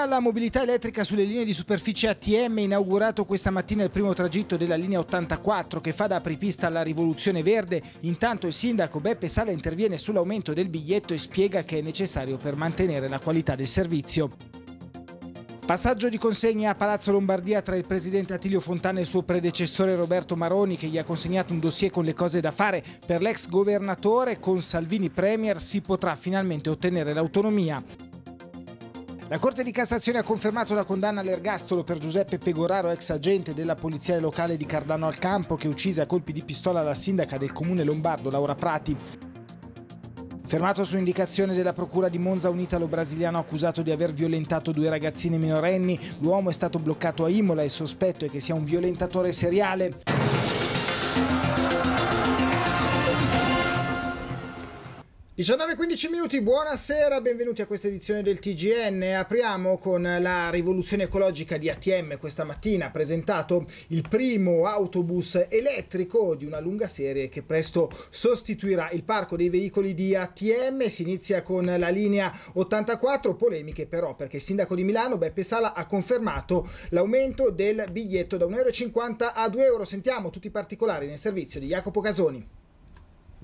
dedica alla mobilità elettrica sulle linee di superficie ATM inaugurato questa mattina il primo tragitto della linea 84 che fa da apripista alla rivoluzione verde. Intanto il sindaco Beppe Sala interviene sull'aumento del biglietto e spiega che è necessario per mantenere la qualità del servizio. Passaggio di consegna a Palazzo Lombardia tra il presidente Attilio Fontana e il suo predecessore Roberto Maroni che gli ha consegnato un dossier con le cose da fare. Per l'ex governatore con Salvini Premier si potrà finalmente ottenere l'autonomia. La Corte di Cassazione ha confermato la condanna all'ergastolo per Giuseppe Pegoraro, ex agente della polizia locale di Cardano al Campo, che uccise a colpi di pistola la sindaca del comune lombardo Laura Prati. Fermato su indicazione della Procura di Monza un italo-brasiliano accusato di aver violentato due ragazzine minorenni, l'uomo è stato bloccato a Imola e il sospetto è che sia un violentatore seriale. 19-15 minuti, buonasera, benvenuti a questa edizione del TGN. Apriamo con la rivoluzione ecologica di ATM. Questa mattina ha presentato il primo autobus elettrico di una lunga serie che presto sostituirà il parco dei veicoli di ATM. Si inizia con la linea 84, polemiche però perché il sindaco di Milano Beppe Sala ha confermato l'aumento del biglietto da 1,50 euro a 2 euro. Sentiamo tutti i particolari nel servizio di Jacopo Casoni.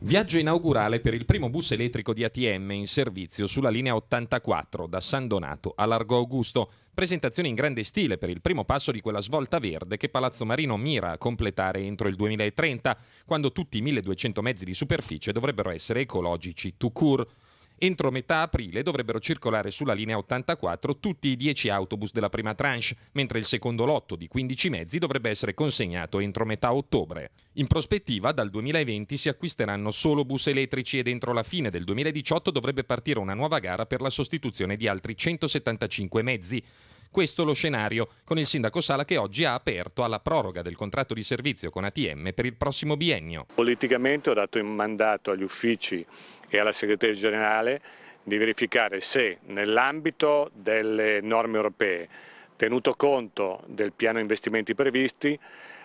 Viaggio inaugurale per il primo bus elettrico di ATM in servizio sulla linea 84 da San Donato a Largo Augusto. Presentazione in grande stile per il primo passo di quella svolta verde che Palazzo Marino mira a completare entro il 2030, quando tutti i 1200 mezzi di superficie dovrebbero essere ecologici to court. Entro metà aprile dovrebbero circolare sulla linea 84 tutti i 10 autobus della prima tranche, mentre il secondo lotto di 15 mezzi dovrebbe essere consegnato entro metà ottobre. In prospettiva, dal 2020 si acquisteranno solo bus elettrici ed entro la fine del 2018 dovrebbe partire una nuova gara per la sostituzione di altri 175 mezzi. Questo lo scenario, con il sindaco Sala che oggi ha aperto alla proroga del contratto di servizio con ATM per il prossimo biennio. Politicamente ho dato il mandato agli uffici e alla segretaria generale di verificare se nell'ambito delle norme europee, tenuto conto del piano investimenti previsti,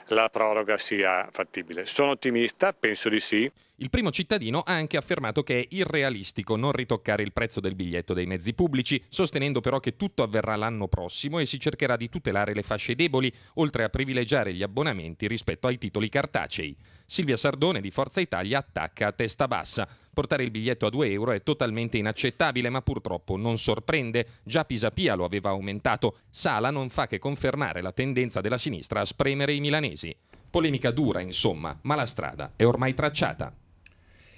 la proroga sia fattibile. Sono ottimista, penso di sì. Il primo cittadino ha anche affermato che è irrealistico non ritoccare il prezzo del biglietto dei mezzi pubblici, sostenendo però che tutto avverrà l'anno prossimo e si cercherà di tutelare le fasce deboli, oltre a privilegiare gli abbonamenti rispetto ai titoli cartacei. Silvia Sardone di Forza Italia attacca a testa bassa. Portare il biglietto a 2 euro è totalmente inaccettabile, ma purtroppo non sorprende. Già Pisapia lo aveva aumentato. Sala non fa che confermare la tendenza della sinistra a spremere i milanesi. Polemica dura, insomma, ma la strada è ormai tracciata.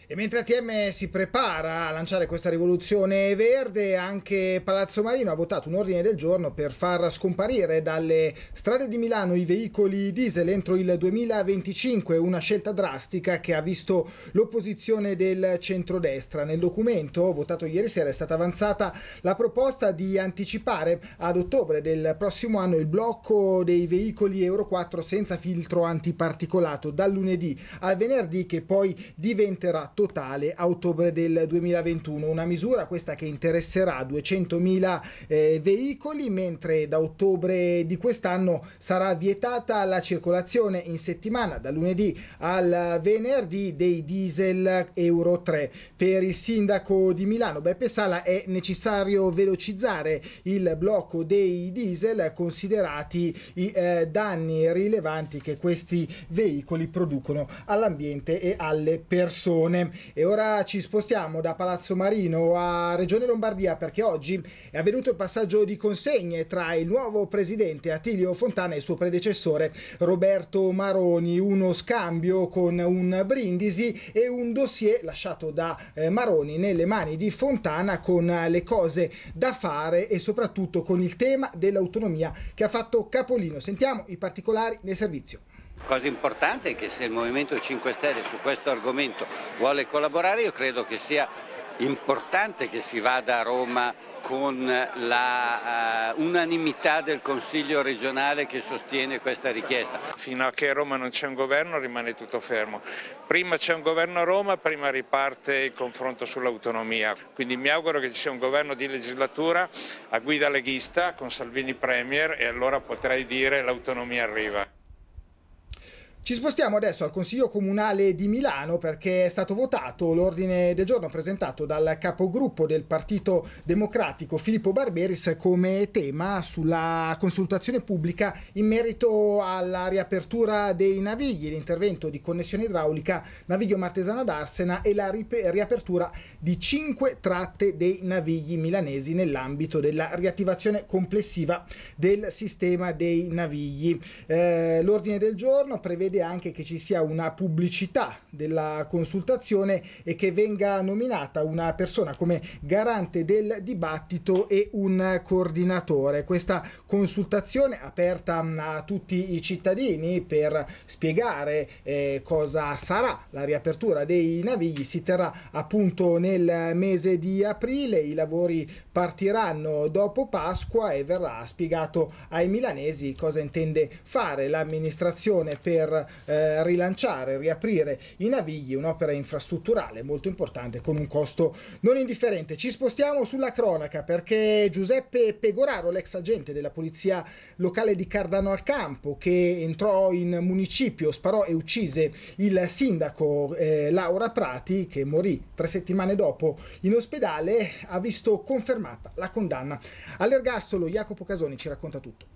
E mentre ATM si prepara a lanciare questa rivoluzione verde, anche Palazzo Marino ha votato un ordine del giorno per far scomparire dalle strade di Milano i veicoli diesel entro il 2025, una scelta drastica che ha visto l'opposizione del centrodestra. Nel documento votato ieri sera è stata avanzata la proposta di anticipare ad ottobre del prossimo anno il blocco dei veicoli Euro 4 senza filtro antiparticolato dal lunedì al venerdì che poi diventerà totale a ottobre del 2021. Una misura questa che interesserà 200.000 eh, veicoli, mentre da ottobre di quest'anno sarà vietata la circolazione in settimana da lunedì al venerdì dei diesel Euro 3. Per il sindaco di Milano Beppe Sala è necessario velocizzare il blocco dei diesel considerati i eh, danni rilevanti che questi veicoli producono all'ambiente e alle persone. E ora ci spostiamo da Palazzo Marino a Regione Lombardia perché oggi è avvenuto il passaggio di consegne tra il nuovo presidente Attilio Fontana e il suo predecessore Roberto Maroni, uno scambio con un brindisi e un dossier lasciato da eh, Maroni nelle mani di Fontana con eh, le cose da fare e soprattutto con il tema dell'autonomia che ha fatto capolino. Sentiamo i particolari nel servizio cosa importante è che se il Movimento 5 Stelle su questo argomento vuole collaborare io credo che sia importante che si vada a Roma con l'unanimità eh, uh, del Consiglio regionale che sostiene questa richiesta. Fino a che a Roma non c'è un governo rimane tutto fermo. Prima c'è un governo a Roma, prima riparte il confronto sull'autonomia. Quindi mi auguro che ci sia un governo di legislatura a guida leghista con Salvini Premier e allora potrei dire l'autonomia arriva. Ci spostiamo adesso al Consiglio Comunale di Milano perché è stato votato l'ordine del giorno presentato dal capogruppo del Partito Democratico Filippo Barberis come tema sulla consultazione pubblica in merito alla riapertura dei navigli, l'intervento di connessione idraulica Naviglio Martesana d'Arsena e la riapertura di cinque tratte dei navigli milanesi nell'ambito della riattivazione complessiva del sistema dei navigli. Eh, l'ordine del giorno prevede prevede anche che ci sia una pubblicità della consultazione e che venga nominata una persona come garante del dibattito e un coordinatore. Questa consultazione aperta mm, a tutti i cittadini per spiegare eh, cosa sarà la riapertura dei navigli si terrà appunto nel mese di aprile, i lavori partiranno dopo Pasqua e verrà spiegato ai milanesi cosa intende fare l'amministrazione per eh, rilanciare, riaprire i navigli, un'opera infrastrutturale molto importante con un costo non indifferente. Ci spostiamo sulla cronaca perché Giuseppe Pegoraro, l'ex agente della polizia locale di Cardano al Campo, che entrò in municipio, sparò e uccise il sindaco eh, Laura Prati, che morì tre settimane dopo in ospedale, ha visto confermata la condanna all'ergastolo. Jacopo Casoni ci racconta tutto.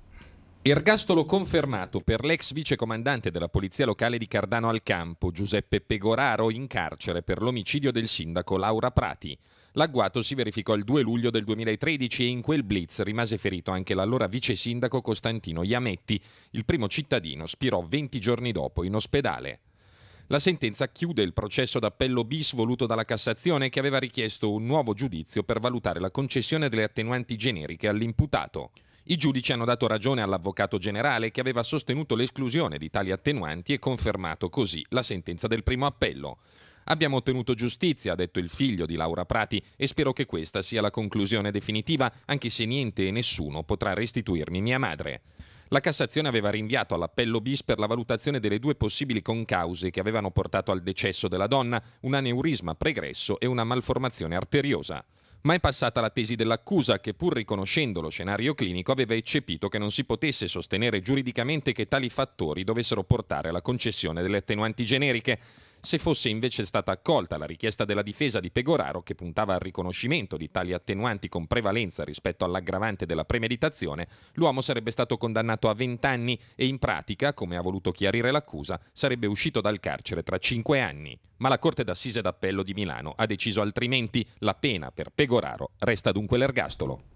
Ergastolo confermato per l'ex vicecomandante della Polizia Locale di Cardano al Campo, Giuseppe Pegoraro, in carcere per l'omicidio del sindaco Laura Prati. L'agguato si verificò il 2 luglio del 2013 e in quel blitz rimase ferito anche l'allora vice sindaco Costantino Iametti. Il primo cittadino spirò 20 giorni dopo in ospedale. La sentenza chiude il processo d'appello bis voluto dalla Cassazione che aveva richiesto un nuovo giudizio per valutare la concessione delle attenuanti generiche all'imputato. I giudici hanno dato ragione all'avvocato generale che aveva sostenuto l'esclusione di tali attenuanti e confermato così la sentenza del primo appello. Abbiamo ottenuto giustizia, ha detto il figlio di Laura Prati, e spero che questa sia la conclusione definitiva, anche se niente e nessuno potrà restituirmi mia madre. La Cassazione aveva rinviato all'appello bis per la valutazione delle due possibili concause che avevano portato al decesso della donna, un aneurisma pregresso e una malformazione arteriosa ma è passata la tesi dell'accusa che pur riconoscendo lo scenario clinico aveva eccepito che non si potesse sostenere giuridicamente che tali fattori dovessero portare alla concessione delle attenuanti generiche se fosse invece stata accolta la richiesta della difesa di Pegoraro che puntava al riconoscimento di tali attenuanti con prevalenza rispetto all'aggravante della premeditazione, l'uomo sarebbe stato condannato a 20 anni e in pratica, come ha voluto chiarire l'accusa, sarebbe uscito dal carcere tra 5 anni. Ma la Corte d'Assise d'Appello di Milano ha deciso altrimenti, la pena per Pegoraro resta dunque l'ergastolo.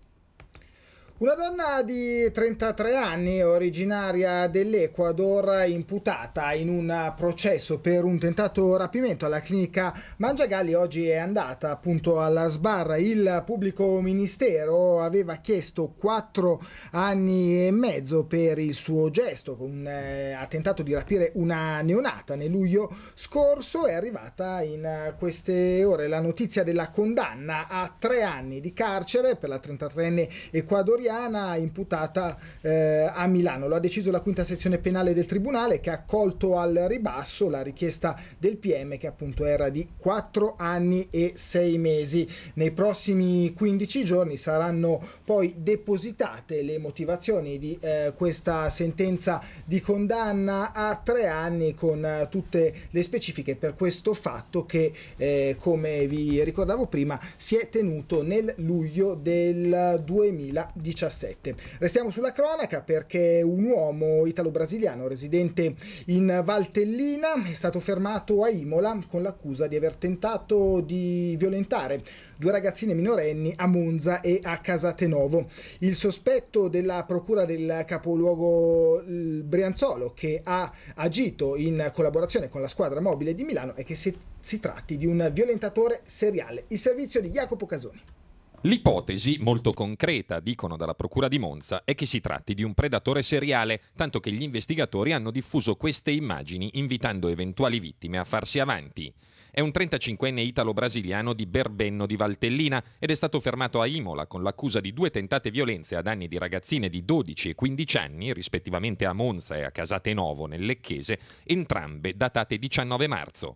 Una donna di 33 anni, originaria dell'Ecuador, imputata in un processo per un tentato rapimento alla clinica Mangiagalli, oggi è andata appunto alla sbarra. Il pubblico ministero aveva chiesto 4 anni e mezzo per il suo gesto. Un, eh, ha tentato di rapire una neonata nel luglio scorso. È arrivata in queste ore la notizia della condanna a 3 anni di carcere per la 33enne ecuadoriana italiana imputata eh, a Milano. Lo ha deciso la quinta sezione penale del Tribunale che ha colto al ribasso la richiesta del PM che appunto era di 4 anni e 6 mesi. Nei prossimi 15 giorni saranno poi depositate le motivazioni di eh, questa sentenza di condanna a 3 anni con eh, tutte le specifiche per questo fatto che eh, come vi ricordavo prima si è tenuto nel luglio del 2019. 2017. Restiamo sulla cronaca perché un uomo italo-brasiliano residente in Valtellina è stato fermato a Imola con l'accusa di aver tentato di violentare due ragazzine minorenni a Monza e a Casatenovo. Il sospetto della procura del capoluogo Brianzolo che ha agito in collaborazione con la squadra mobile di Milano è che si, si tratti di un violentatore seriale. Il servizio di Jacopo Casoni. L'ipotesi, molto concreta, dicono dalla Procura di Monza, è che si tratti di un predatore seriale, tanto che gli investigatori hanno diffuso queste immagini invitando eventuali vittime a farsi avanti. È un 35enne italo-brasiliano di Berbenno di Valtellina ed è stato fermato a Imola con l'accusa di due tentate violenze a danni di ragazzine di 12 e 15 anni, rispettivamente a Monza e a Casate Novo nel Lecchese, entrambe datate 19 marzo.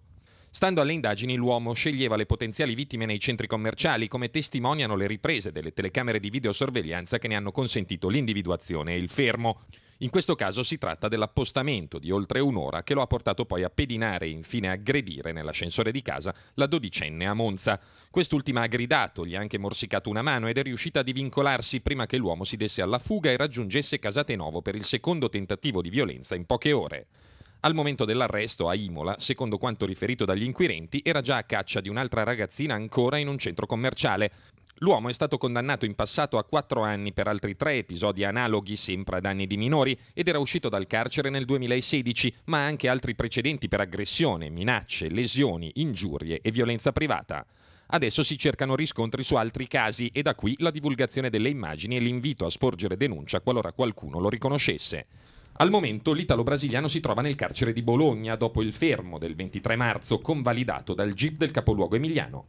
Stando alle indagini, l'uomo sceglieva le potenziali vittime nei centri commerciali, come testimoniano le riprese delle telecamere di videosorveglianza che ne hanno consentito l'individuazione e il fermo. In questo caso si tratta dell'appostamento di oltre un'ora che lo ha portato poi a pedinare e infine aggredire nell'ascensore di casa la dodicenne a Monza. Quest'ultima ha gridato, gli ha anche morsicato una mano ed è riuscita a divincolarsi prima che l'uomo si desse alla fuga e raggiungesse Casatenovo per il secondo tentativo di violenza in poche ore. Al momento dell'arresto a Imola, secondo quanto riferito dagli inquirenti, era già a caccia di un'altra ragazzina ancora in un centro commerciale. L'uomo è stato condannato in passato a quattro anni per altri tre episodi analoghi, sempre a danni di minori, ed era uscito dal carcere nel 2016, ma ha anche altri precedenti per aggressione, minacce, lesioni, ingiurie e violenza privata. Adesso si cercano riscontri su altri casi e da qui la divulgazione delle immagini e l'invito a sporgere denuncia qualora qualcuno lo riconoscesse. Al momento l'italo-brasiliano si trova nel carcere di Bologna dopo il fermo del 23 marzo convalidato dal GIP del capoluogo emiliano.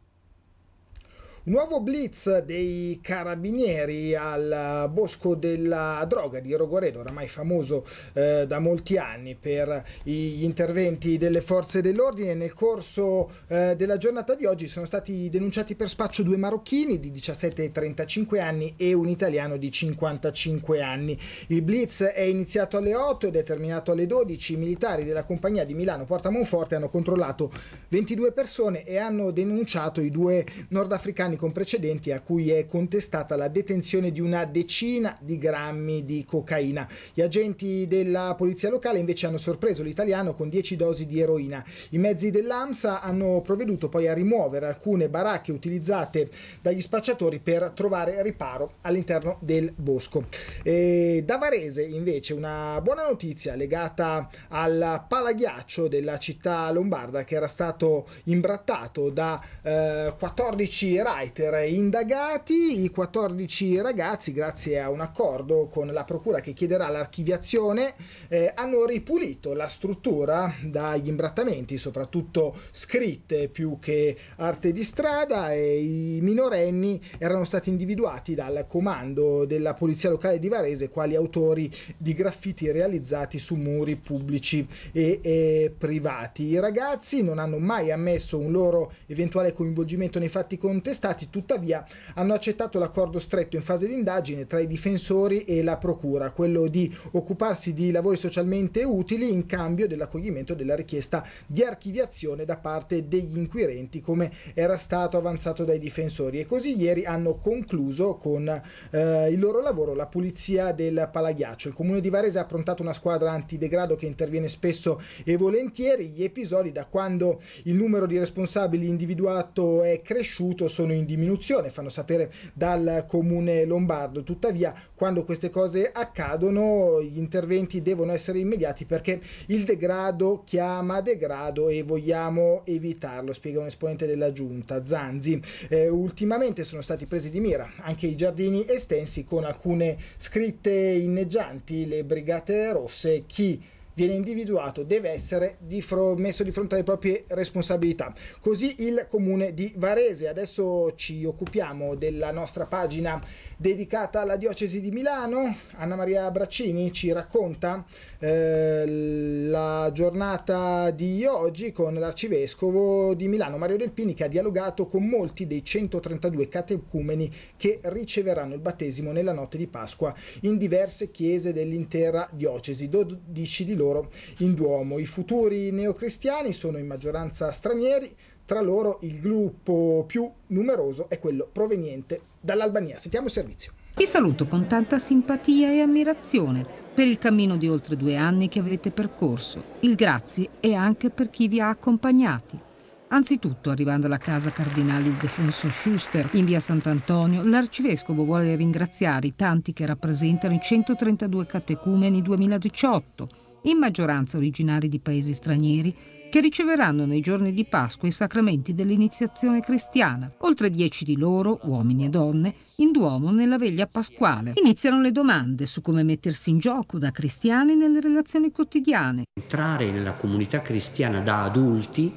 Nuovo blitz dei carabinieri al Bosco della Droga di Rogoredo, oramai famoso eh, da molti anni per gli interventi delle forze dell'ordine. Nel corso eh, della giornata di oggi sono stati denunciati per spaccio due marocchini di 17 e 35 anni e un italiano di 55 anni. Il blitz è iniziato alle 8 ed è terminato alle 12. I militari della compagnia di Milano Porta Monforte hanno controllato 22 persone e hanno denunciato i due nordafricani settimane con precedenti a cui è contestata la detenzione di una decina di grammi di cocaina. Gli agenti della polizia locale invece hanno sorpreso l'italiano con 10 dosi di eroina. I mezzi dell'AMSA hanno provveduto poi a rimuovere alcune baracche utilizzate dagli spacciatori per trovare riparo all'interno del bosco. E da Varese invece una buona notizia legata al palaghiaccio della città lombarda che era stato imbrattato da eh, 14 rai ghostwriter indagati, i 14 ragazzi, grazie a un accordo con la procura che chiederà l'archiviazione, eh, hanno ripulito la struttura dagli imbrattamenti, soprattutto scritte più che arte di strada e i minorenni erano stati individuati dal comando della polizia locale di Varese quali autori di graffiti realizzati su muri pubblici e, e privati. I ragazzi non hanno mai ammesso un loro eventuale coinvolgimento nei fatti contestati Stati tuttavia hanno accettato l'accordo stretto in fase di indagine tra i difensori e la procura, quello di occuparsi di lavori socialmente utili in cambio dell'accoglimento della richiesta di archiviazione da parte degli inquirenti come era stato avanzato dai difensori e così ieri hanno concluso con eh, il loro lavoro la pulizia del palaghiaccio. Il comune di Varese ha approntato una squadra antidegrado che interviene spesso e volentieri. Gli episodi da quando il numero di responsabili individuato è cresciuto sono in diminuzione, fanno sapere dal comune lombardo. Tuttavia, quando queste cose accadono, gli interventi devono essere immediati perché il degrado chiama degrado e vogliamo evitarlo, spiega un esponente della giunta, Zanzi. Eh, ultimamente sono stati presi di mira anche i giardini estensi con alcune scritte inneggianti, le brigate rosse, chi viene individuato deve essere di messo di fronte alle proprie responsabilità. Così il comune di Varese. Adesso ci occupiamo della nostra pagina dedicata alla diocesi di Milano. Anna Maria Braccini ci racconta eh, la giornata di oggi con l'arcivescovo di Milano Mario Delpini che ha dialogato con molti dei 132 catecumeni che riceveranno il battesimo nella notte di Pasqua in diverse chiese dell'intera diocesi. 12 di loro d'oro in Duomo. I futuri neocristiani sono in maggioranza stranieri, tra loro il gruppo più numeroso è quello proveniente dall'Albania. Sentiamo il servizio. Vi saluto con tanta simpatia e ammirazione per il cammino di oltre due anni che avete percorso. Il grazie è anche per chi vi ha accompagnati. Anzitutto, arrivando alla casa cardinale Ildefonso Schuster in via Sant'Antonio, l'arcivescovo vuole ringraziare i tanti che rappresentano i 132 catecumeni 2018 in maggioranza originari di paesi stranieri, che riceveranno nei giorni di Pasqua i sacramenti dell'iniziazione cristiana. Oltre dieci di loro, uomini e donne, in Duomo nella veglia pasquale. Iniziano le domande su come mettersi in gioco da cristiani nelle relazioni quotidiane. Entrare nella comunità cristiana da adulti,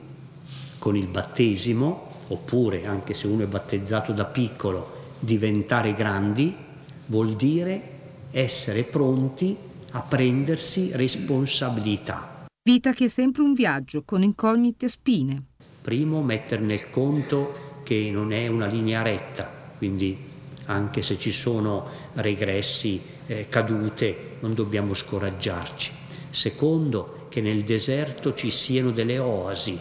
con il battesimo, oppure anche se uno è battezzato da piccolo, diventare grandi, vuol dire essere pronti a prendersi responsabilità. Vita che è sempre un viaggio con incognite spine. Primo, mettere nel conto che non è una linea retta, quindi anche se ci sono regressi, eh, cadute, non dobbiamo scoraggiarci. Secondo, che nel deserto ci siano delle oasi,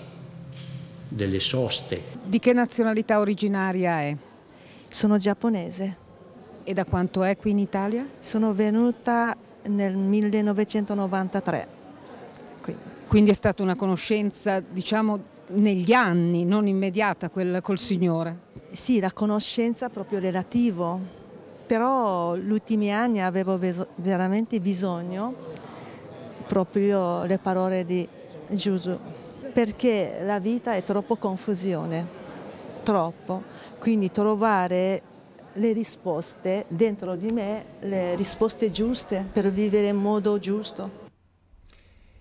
delle soste. Di che nazionalità originaria è? Sono giapponese. E da quanto è qui in Italia? Sono venuta nel 1993. Quindi. Quindi è stata una conoscenza, diciamo, negli anni, non immediata quel, col Signore? Sì, la conoscenza proprio relativo, però gli ultimi anni avevo veramente bisogno proprio le parole di Gesù, perché la vita è troppo confusione, troppo, quindi trovare le risposte dentro di me, le risposte giuste per vivere in modo giusto.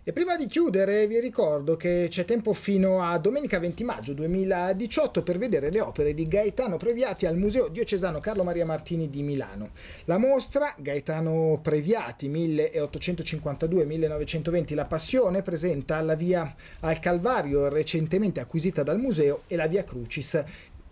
E prima di chiudere vi ricordo che c'è tempo fino a domenica 20 maggio 2018 per vedere le opere di Gaetano Previati al Museo Diocesano Carlo Maria Martini di Milano. La mostra Gaetano Previati 1852-1920 La Passione presenta la via al Calvario recentemente acquisita dal museo e la via Crucis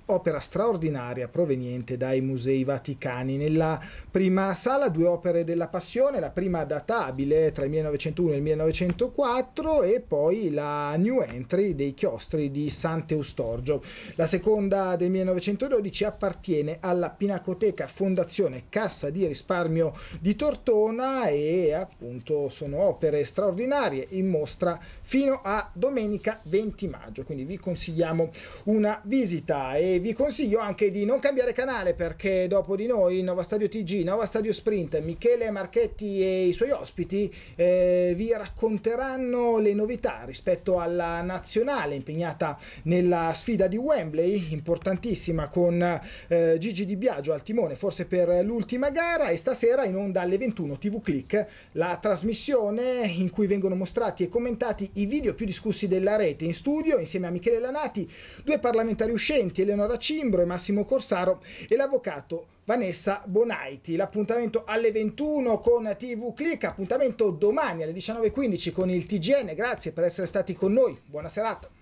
opera straordinaria proveniente dai Musei Vaticani. Nella prima sala due opere della Passione, la prima databile tra il 1901 e il 1904 e poi la New Entry dei chiostri di Sant'Eustorgio. La seconda del 1912 appartiene alla Pinacoteca Fondazione Cassa di Risparmio di Tortona e appunto sono opere straordinarie in mostra fino a domenica 20 maggio, quindi vi consigliamo una visita e vi consiglio anche di non cambiare canale perché dopo di noi Nova Stadio TG, Nova Stadio Sprint, Michele Marchetti e i suoi ospiti eh, vi racconteranno le novità rispetto alla nazionale impegnata nella sfida di Wembley, importantissima con eh, Gigi Di Biagio al timone forse per l'ultima gara e stasera in onda alle 21 TV Click la trasmissione in cui vengono mostrati e commentati i video più discussi della rete in studio insieme a Michele Lanati, due parlamentari uscenti, Eleonora Eleonora Cimbro e Massimo Corsaro e l'avvocato Vanessa Bonaiti. L'appuntamento alle 21 con TV Click, appuntamento domani alle 19.15 con il TGN. Grazie per essere stati con noi, buona serata.